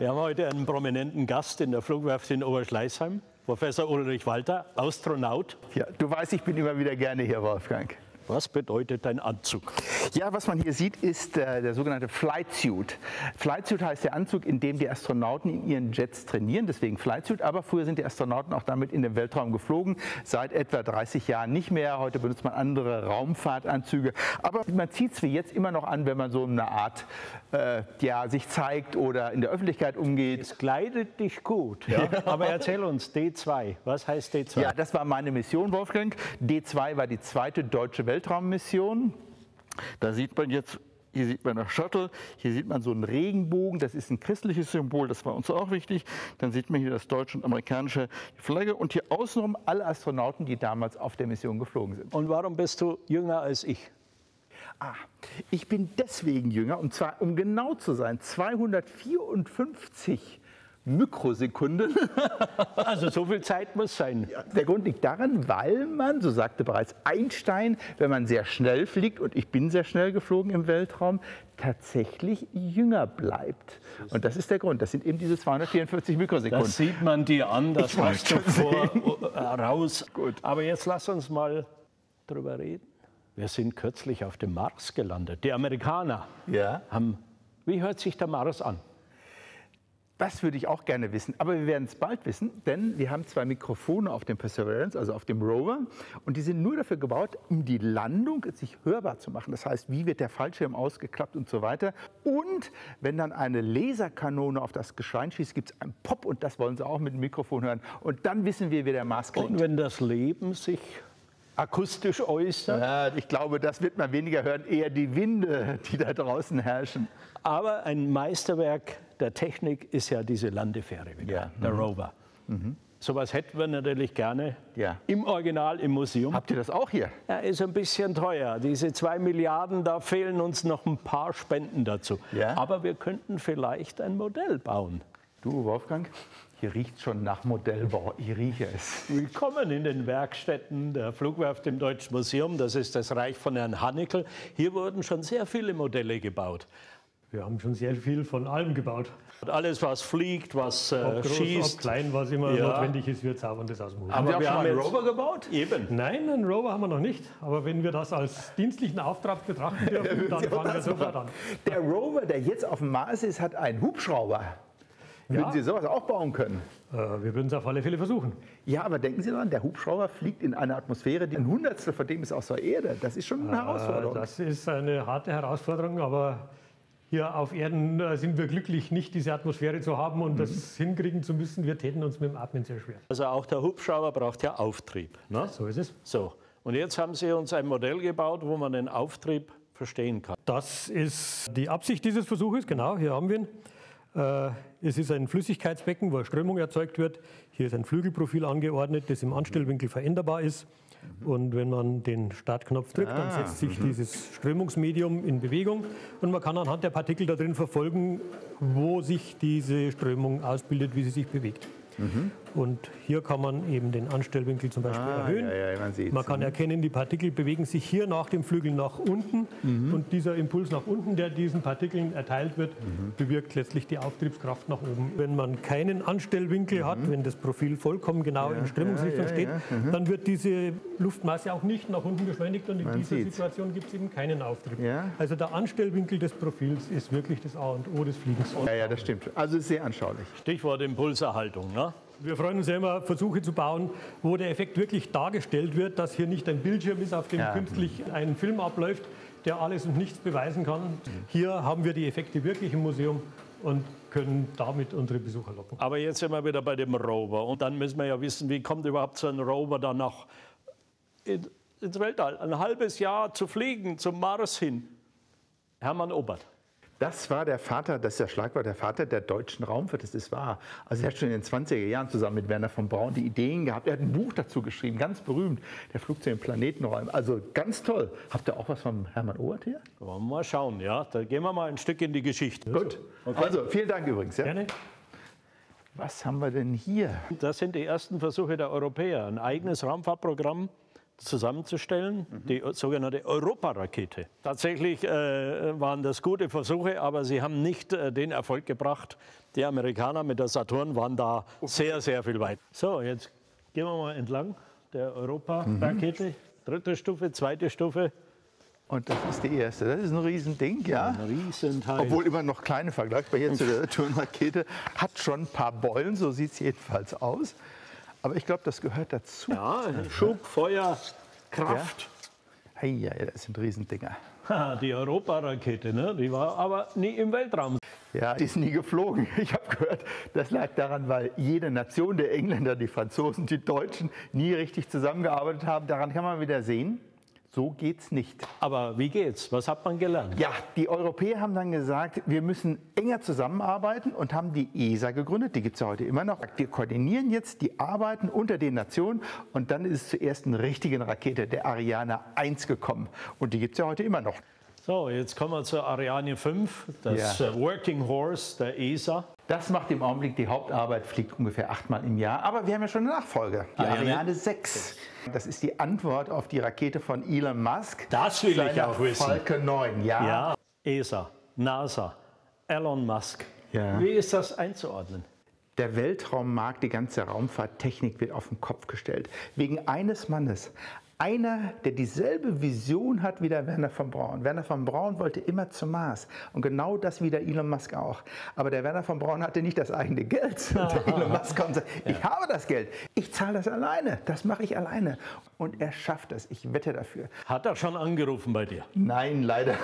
Wir haben heute einen prominenten Gast in der Flugwerft in Oberschleißheim, Professor Ulrich Walter, Astronaut. Ja, du weißt, ich bin immer wieder gerne hier, Wolfgang. Was bedeutet dein Anzug? Ja, was man hier sieht, ist äh, der sogenannte Flight Suit. Flight Suit heißt der Anzug, in dem die Astronauten in ihren Jets trainieren, deswegen Flight Suit. Aber früher sind die Astronauten auch damit in den Weltraum geflogen, seit etwa 30 Jahren nicht mehr. Heute benutzt man andere Raumfahrtanzüge. Aber man zieht es wie jetzt immer noch an, wenn man so eine Art äh, ja, sich zeigt oder in der Öffentlichkeit umgeht. Es kleidet dich gut. Ja. Aber erzähl uns, D2, was heißt D2? Ja, das war meine Mission, Wolfgang. D2 war die zweite deutsche Welt Weltraummission. Da sieht man jetzt hier sieht man das Shuttle, hier sieht man so einen Regenbogen, das ist ein christliches Symbol, das war uns auch wichtig. Dann sieht man hier das deutsche und amerikanische Flagge und hier außenrum alle Astronauten, die damals auf der Mission geflogen sind. Und warum bist du jünger als ich? Ah, ich bin deswegen jünger, und zwar, um genau zu sein, 254 Mikrosekunden. also so viel Zeit muss sein. Ja, der Grund liegt daran, weil man, so sagte bereits Einstein, wenn man sehr schnell fliegt, und ich bin sehr schnell geflogen im Weltraum, tatsächlich jünger bleibt. Und das ist der Grund. Das sind eben diese 244 Mikrosekunden. Das sieht man dir an, das hast du vor, äh, raus. Gut. Aber jetzt lass uns mal drüber reden. Wir sind kürzlich auf dem Mars gelandet. Die Amerikaner ja. haben, wie hört sich der Mars an? Das würde ich auch gerne wissen. Aber wir werden es bald wissen, denn wir haben zwei Mikrofone auf dem Perseverance, also auf dem Rover. Und die sind nur dafür gebaut, um die Landung sich hörbar zu machen. Das heißt, wie wird der Fallschirm ausgeklappt und so weiter. Und wenn dann eine Laserkanone auf das Gestein schießt, gibt es einen Pop. Und das wollen sie auch mit dem Mikrofon hören. Und dann wissen wir, wie der Mars klingt. Und wenn das Leben sich akustisch äußert. Ja, ich glaube, das wird man weniger hören, eher die Winde, die da draußen herrschen. Aber ein Meisterwerk der Technik ist ja diese Landefähre wieder, ja. der mhm. Rover. Mhm. Sowas hätten wir natürlich gerne ja. im Original im Museum. Habt ihr das auch hier? Ja, ist ein bisschen teuer. Diese zwei Milliarden, da fehlen uns noch ein paar Spenden dazu. Ja. Aber wir könnten vielleicht ein Modell bauen. Du, Wolfgang, hier riecht schon nach Modellbau. Ich rieche es. Willkommen in den Werkstätten der Flugwerft im Deutschen Museum. Das ist das Reich von Herrn Hannekel. Hier wurden schon sehr viele Modelle gebaut. Wir haben schon sehr viel von allem gebaut. Alles, was fliegt, was äh, ob groß, schießt. Ob klein, was immer ja. notwendig ist, wir zaubern das aus dem Hut. Haben wir, wir haben einen Rover gebaut? Eben. Nein, einen Rover haben wir noch nicht. Aber wenn wir das als dienstlichen Auftrag betrachten dürfen, dann fangen wir sofort an. Der Rover, der jetzt auf dem Mars ist, hat einen Hubschrauber. Würden ja. Sie sowas auch bauen können? Äh, wir würden es auf alle Fälle versuchen. Ja, aber denken Sie daran, der Hubschrauber fliegt in einer Atmosphäre, die ein Hundertstel von dem ist aus der Erde. Das ist schon eine äh, Herausforderung. Das ist eine harte Herausforderung, aber hier auf Erden äh, sind wir glücklich, nicht diese Atmosphäre zu haben und das mhm. hinkriegen zu müssen. Wir täten uns mit dem Atmen sehr schwer. Also auch der Hubschrauber braucht ja Auftrieb. Ne? So ist es. So. Und jetzt haben Sie uns ein Modell gebaut, wo man den Auftrieb verstehen kann. Das ist die Absicht dieses Versuches, genau. Hier haben wir ihn. Äh, es ist ein Flüssigkeitsbecken, wo Strömung erzeugt wird. Hier ist ein Flügelprofil angeordnet, das im Anstellwinkel veränderbar ist. Und wenn man den Startknopf drückt, ah. dann setzt sich mhm. dieses Strömungsmedium in Bewegung und man kann anhand der Partikel da drin verfolgen, wo sich diese Strömung ausbildet, wie sie sich bewegt. Mhm. Und hier kann man eben den Anstellwinkel zum Beispiel ah, erhöhen. Ja, ja, man, man, kann mhm. erkennen, die Partikel bewegen sich hier nach dem Flügel nach unten mhm. und dieser Impuls nach unten, der diesen Partikeln erteilt wird, mhm. bewirkt letztlich die Auftriebskraft nach oben. Wenn man keinen Anstellwinkel hat, mhm. wenn das Profil vollkommen genau ja, in Strömungsrichtung steht, mhm. dann wird diese Luftmasse auch nicht nach unten beschleunigt und in man dieser sieht's. Situation gibt es eben keinen Auftrieb. Also der Anstellwinkel des Profils ist wirklich das A und O des Fliegens. Ja, ja, das stimmt. Also sehr anschaulich. Stichwort Impulserhaltung. Ne? Wir freuen uns ja immer, Versuche zu bauen, wo der Effekt wirklich dargestellt wird, dass hier nicht ein Bildschirm ist, auf dem ja. künstlich ein Film abläuft, der alles und nichts beweisen kann. Hier haben wir die Effekte wirklich im Museum und können damit unsere Besucher locken. Aber jetzt sind wir wieder bei dem Rover und dann müssen wir ja wissen, wie kommt überhaupt so ein Rover dann noch in, ins Weltall? Ein halbes Jahr zu fliegen, zum Mars hin. Hermann Obert. Das war der Vater, das ist der Schlagwort, der Vater der deutschen Raumfahrt, das ist wahr. Also er hat schon in den 20er Jahren zusammen mit Werner von Braun die Ideen gehabt. Er hat ein Buch dazu geschrieben, ganz berühmt, der Flug zu den Planetenräumen. Also ganz toll. Habt ihr auch was vom Hermann Obert hier? Wollen wir mal schauen, ja. Da gehen wir mal ein Stück in die Geschichte. Gut. Also, okay. Also vielen Dank übrigens. Ja. Gerne. Was haben wir denn hier? Das sind die ersten Versuche der Europäer, ein eigenes Raumfahrtprogramm zusammenzustellen, mhm. die sogenannte Europarakete. Tatsächlich äh, waren das gute Versuche, aber sie haben nicht äh, den Erfolg gebracht. Die Amerikaner mit der Saturn waren da okay. sehr, sehr viel weit. So, jetzt gehen wir mal entlang der Europarakete. Mhm. Dritte Stufe, zweite Stufe. Und das ist die erste. Das ist ein Riesending, ja. ein Riesenteil. Obwohl immer noch kleine vergleichbar jetzt zu der Turnrakete. Hat schon ein paar Beulen, so sieht es jedenfalls aus. Aber ich glaube, das gehört dazu. Ja, Schub, Feuer, Kraft. Ja, hey, ja das sind Riesendinger. die Europarakete, ne? die war aber nie im Weltraum. Ja, die ist nie geflogen. Ich habe gehört, das lag daran, weil jede Nation, der Engländer, die Franzosen, die Deutschen, nie richtig zusammengearbeitet haben. Daran kann man wieder sehen, so geht's nicht. Aber wie geht's? Was hat man gelernt? Ja, die Europäer haben dann gesagt, wir müssen enger zusammenarbeiten und haben die ESA gegründet. Die gibt es ja heute immer noch. Wir koordinieren jetzt die Arbeiten unter den Nationen und dann ist es zur ersten richtigen Rakete, der Ariane 1, gekommen. Und die gibt es ja heute immer noch. So, jetzt kommen wir zur Ariane 5, das ja. Äh, Working Horse der ESA. Das macht im Augenblick die Hauptarbeit, fliegt ungefähr achtmal im Jahr. Aber wir haben ja schon eine Nachfolge, die ah, Ariane, Ariane 6. Das ist die Antwort auf die Rakete von Elon Musk. Das will ich auch wissen. Falcon 9, ja. ja. ESA, NASA, Elon Musk. Ja. Wie ist das einzuordnen? Der Weltraummarkt, die ganze Raumfahrttechnik wird auf den Kopf gestellt. Wegen eines Mannes einer, der dieselbe Vision hat wie der Werner von Braun. Werner von Braun wollte immer zum Mars und genau das wie der Elon Musk auch. Aber der Werner von Braun hatte nicht das eigene Geld. Und der Elon Musk kommt und sagt, ja. ich habe das Geld, ich zahle das alleine, das mache ich alleine. Und er schafft das, ich wette dafür. Hat er schon angerufen bei dir? Nein, leider.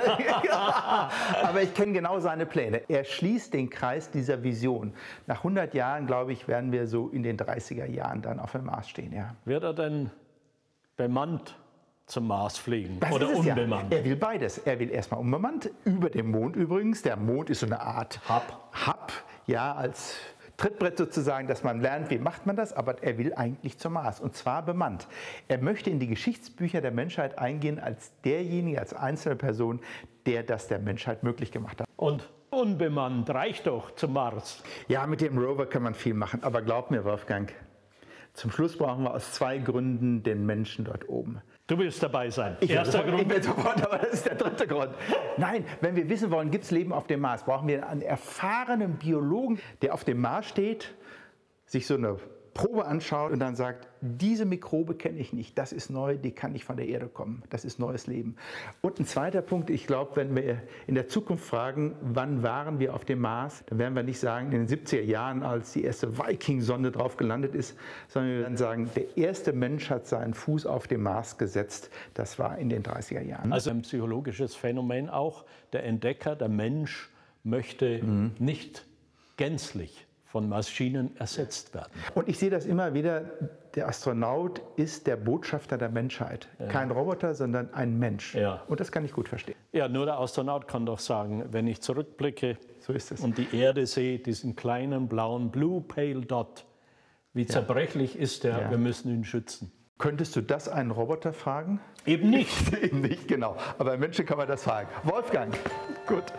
Aber ich kenne genau seine Pläne. Er schließt den Kreis dieser Vision. Nach 100 Jahren, glaube ich, werden wir so in den 30er Jahren dann auf dem Mars stehen. Ja. Wird er denn bemannt zum Mars fliegen das oder unbemannt. Ja. Er will beides. Er will erstmal unbemannt, über dem Mond übrigens. Der Mond ist so eine Art Hub, Hub ja, als Trittbrett sozusagen, dass man lernt, wie macht man das, aber er will eigentlich zum Mars und zwar bemannt. Er möchte in die Geschichtsbücher der Menschheit eingehen als derjenige, als einzelne Person, der das der Menschheit möglich gemacht hat. Und unbemannt reicht doch zum Mars. Ja, mit dem Rover kann man viel machen, aber glaub mir, Wolfgang, zum Schluss brauchen wir aus zwei Gründen den Menschen dort oben. Du willst dabei sein. Ich Erster Grund. Ich bin sofort, dabei, das ist der dritte Grund. Nein, wenn wir wissen wollen, gibt es Leben auf dem Mars, brauchen wir einen erfahrenen Biologen, der auf dem Mars steht, sich so eine Probe anschaut und dann sagt, diese Mikrobe kenne ich nicht, das ist neu, die kann nicht von der Erde kommen, das ist neues Leben. Und ein zweiter Punkt, ich glaube, wenn wir in der Zukunft fragen, wann waren wir auf dem Mars, dann werden wir nicht sagen, in den 70er Jahren, als die erste Viking-Sonde drauf gelandet ist, sondern wir werden sagen, der erste Mensch hat seinen Fuß auf dem Mars gesetzt, das war in den 30er Jahren. Also ein psychologisches Phänomen auch, der Entdecker, der Mensch möchte mhm. nicht gänzlich von Maschinen ersetzt werden. Und ich sehe das immer wieder, der Astronaut ist der Botschafter der Menschheit. Ja. Kein Roboter, sondern ein Mensch. Ja. Und das kann ich gut verstehen. Ja, nur der Astronaut kann doch sagen, wenn ich zurückblicke so und die Erde sehe, diesen kleinen blauen Blue Pale Dot, wie ja. zerbrechlich ist der, wir müssen ihn schützen. Könntest du das einen Roboter fragen? Eben nicht. Eben nicht, genau. Aber Menschen kann man das fragen. Wolfgang, gut.